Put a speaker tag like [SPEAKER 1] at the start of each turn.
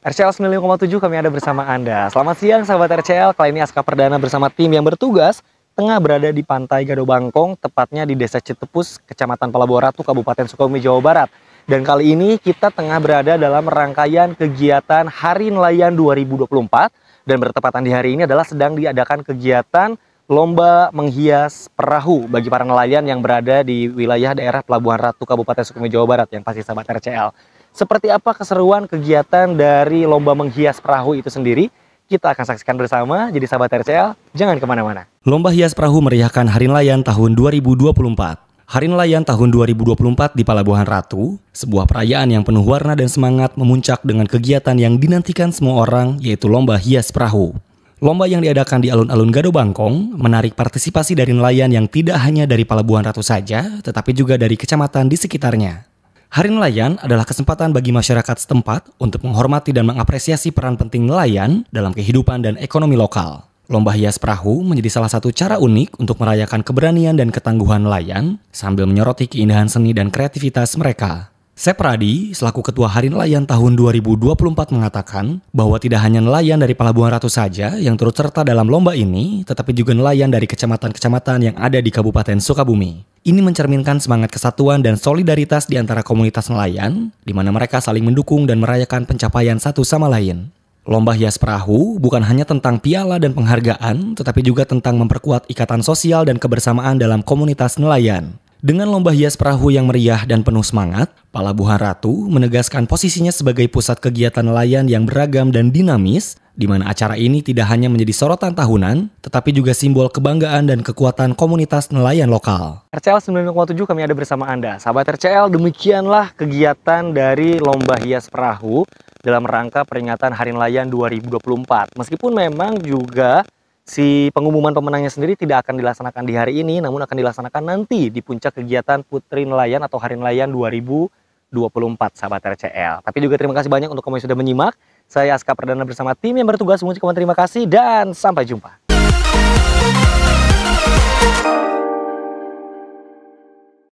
[SPEAKER 1] RCL 95,7 kami ada bersama Anda. Selamat siang sahabat RCL. Kali ini Aska Perdana bersama tim yang bertugas tengah berada di pantai Gado Bangkong, tepatnya di Desa Citepus, Kecamatan Ratu, Kabupaten Sukabumi, Jawa Barat. Dan kali ini kita tengah berada dalam rangkaian kegiatan Hari Nelayan 2024 dan bertepatan di hari ini adalah sedang diadakan kegiatan lomba menghias perahu bagi para nelayan yang berada di wilayah daerah Pelabuhan Ratu Kabupaten Sukabumi Jawa Barat yang pasti sahabat RCL. Seperti apa keseruan kegiatan dari lomba menghias perahu itu sendiri? Kita akan saksikan bersama, jadi sahabat RCL, jangan kemana-mana. Lomba hias perahu meriahkan Hari Nelayan tahun 2024. Hari Nelayan tahun 2024 di Palabuhan Ratu, sebuah perayaan yang penuh warna dan semangat memuncak dengan kegiatan yang dinantikan semua orang, yaitu lomba hias perahu. Lomba yang diadakan di alun-alun Gado Bangkong menarik partisipasi dari nelayan yang tidak hanya dari Palabuhan Ratu saja, tetapi juga dari kecamatan di sekitarnya. Hari Nelayan adalah kesempatan bagi masyarakat setempat untuk menghormati dan mengapresiasi peran penting nelayan dalam kehidupan dan ekonomi lokal. Lomba hias perahu menjadi salah satu cara unik untuk merayakan keberanian dan ketangguhan nelayan sambil menyoroti keindahan seni dan kreativitas mereka. Sepradi, selaku Ketua Hari Nelayan tahun 2024 mengatakan bahwa tidak hanya nelayan dari Pelabuhan Ratu saja yang turut serta dalam lomba ini, tetapi juga nelayan dari kecamatan-kecamatan yang ada di Kabupaten Sukabumi. Ini mencerminkan semangat kesatuan dan solidaritas di antara komunitas nelayan, di mana mereka saling mendukung dan merayakan pencapaian satu sama lain. Lomba hias perahu bukan hanya tentang piala dan penghargaan, tetapi juga tentang memperkuat ikatan sosial dan kebersamaan dalam komunitas nelayan. Dengan lomba hias perahu yang meriah dan penuh semangat, Palabuhan Ratu menegaskan posisinya sebagai pusat kegiatan nelayan yang beragam dan dinamis, di mana acara ini tidak hanya menjadi sorotan tahunan, tetapi juga simbol kebanggaan dan kekuatan komunitas nelayan lokal. RCL 9.7 kami ada bersama Anda. Sahabat RCL, demikianlah kegiatan dari Lomba Hias Perahu dalam rangka peringatan Hari Nelayan 2024. Meskipun memang juga si pengumuman pemenangnya sendiri tidak akan dilaksanakan di hari ini, namun akan dilaksanakan nanti di puncak kegiatan Putri Nelayan atau Hari Nelayan 2024, sahabat RCL. Tapi juga terima kasih banyak untuk kamu yang sudah menyimak. Saya Aska Perdana bersama tim yang bertugas mengucapkan terima kasih dan sampai jumpa.